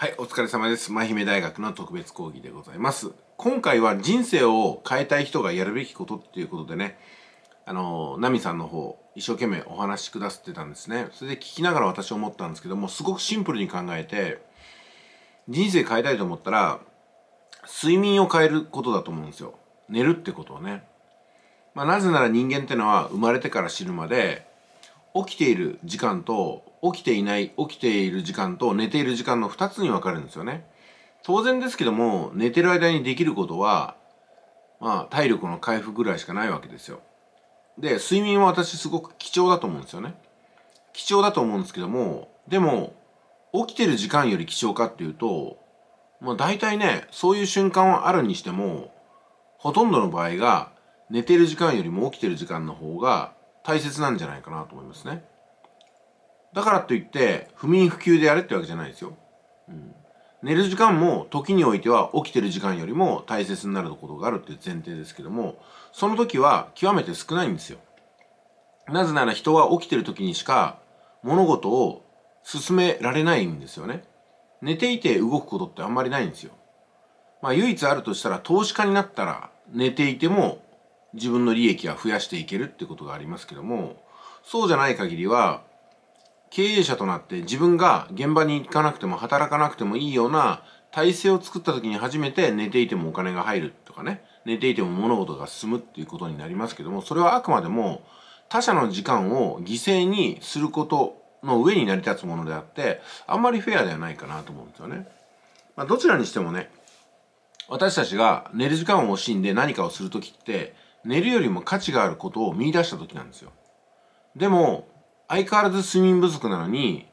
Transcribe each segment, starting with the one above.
はい、お疲れ様です。ひ姫大学の特別講義でございます。今回は人生を変えたい人がやるべきことっていうことでね、あの、ナミさんの方、一生懸命お話しくださってたんですね。それで聞きながら私思ったんですけども、すごくシンプルに考えて、人生変えたいと思ったら、睡眠を変えることだと思うんですよ。寝るってことをね。まあ、なぜなら人間ってのは生まれてから死ぬまで、起きている時間と起きていない起きている時間と寝ている時間の2つに分かれるんですよね当然ですけども寝てる間にできることはまあ体力の回復ぐらいしかないわけですよで睡眠は私すごく貴重だと思うんですよね貴重だと思うんですけどもでも起きてる時間より貴重かっていうとまあ大体ねそういう瞬間はあるにしてもほとんどの場合が寝てる時間よりも起きてる時間の方が大切なんじゃないかなと思いますねだからといって不眠不休でやれってわけじゃないですよ、うん、寝る時間も時においては起きてる時間よりも大切になることがあるっていう前提ですけどもその時は極めて少ないんですよなぜなら人は起きてる時にしか物事を進められないんですよね寝ていて動くことってあんまりないんですよまあ唯一あるとしたら投資家になったら寝ていても自分の利益は増やしていけるってことがありますけどもそうじゃない限りは経営者となって自分が現場に行かなくても働かなくてもいいような体制を作った時に初めて寝ていてもお金が入るとかね寝ていても物事が進むっていうことになりますけどもそれはあくまでも他者の時間を犠牲にすることの上に成り立つものであってあんまりフェアではないかなと思うんですよね。まあ、どちらにしてもね私たちが寝る時間を惜しんで何かをする時って寝るよりも価値があることを見出した時なんですよ。でも、相変わらず睡眠不足なのに、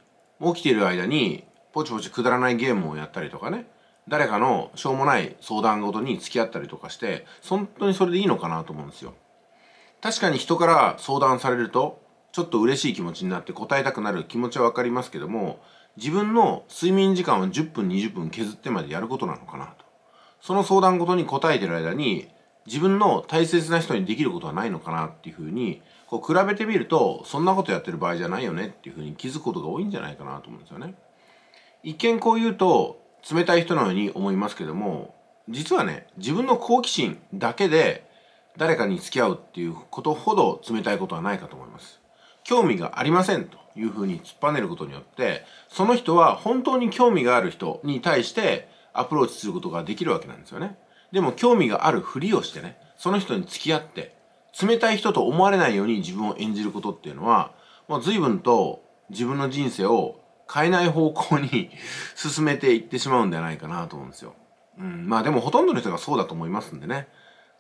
起きている間に、ポチポチくだらないゲームをやったりとかね、誰かのしょうもない相談事に付き合ったりとかして、本当にそれでいいのかなと思うんですよ。確かに人から相談されると、ちょっと嬉しい気持ちになって答えたくなる気持ちはわかりますけども、自分の睡眠時間を10分20分削ってまでやることなのかなと。その相談とに答えてる間に、自分の大切な人にできることはないのかなっていうふうにこう比べてみるとそんなことやってる場合じゃないよねっていうふうに気づくことが多いんじゃないかなと思うんですよね。一見こう言うと冷たい人のように思いますけども実はね自分の好奇心だけで誰かに付き合うっていうことほど冷たいことはないかと思います。興味がありませんというふうに突っぱねることによってその人は本当に興味がある人に対してアプローチすることができるわけなんですよね。でも興味があるふりをしてね、その人に付き合って、冷たい人と思われないように自分を演じることっていうのは、まあ、随分と自分の人生を変えない方向に 進めていってしまうんじゃないかなと思うんですよ。うん、まあでもほとんどの人がそうだと思いますんでね。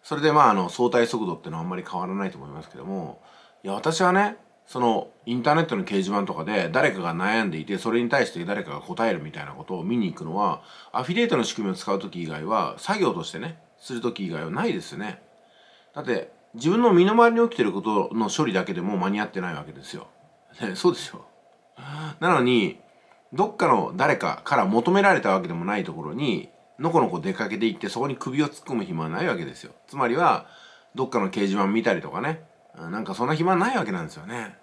それでまああの相対速度ってのはあんまり変わらないと思いますけども、いや私はね、そのインターネットの掲示板とかで誰かが悩んでいてそれに対して誰かが答えるみたいなことを見に行くのはアフィリエイトの仕組みを使う時以外は作業としてねする時以外はないですよねだって自分の身の回りに起きてることの処理だけでも間に合ってないわけですよ、ね、そうですよなのにどっかの誰かから求められたわけでもないところにのこのこ出かけていってそこに首を突っ込む暇はないわけですよつまりはどっかの掲示板見たりとかねなんかそんな暇ないわけなんですよね。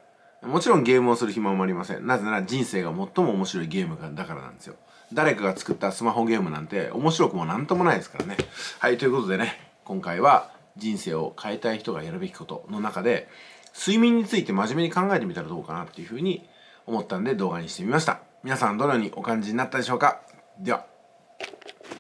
もちろんゲームをする暇もありません。なぜなら人生が最も面白いゲームだからなんですよ。誰かが作ったスマホゲームなんて面白くも何ともないですからね。はい、ということでね、今回は人生を変えたい人がやるべきことの中で、睡眠について真面目に考えてみたらどうかなっていうふうに思ったんで動画にしてみました。皆さんどのようにお感じになったでしょうかでは。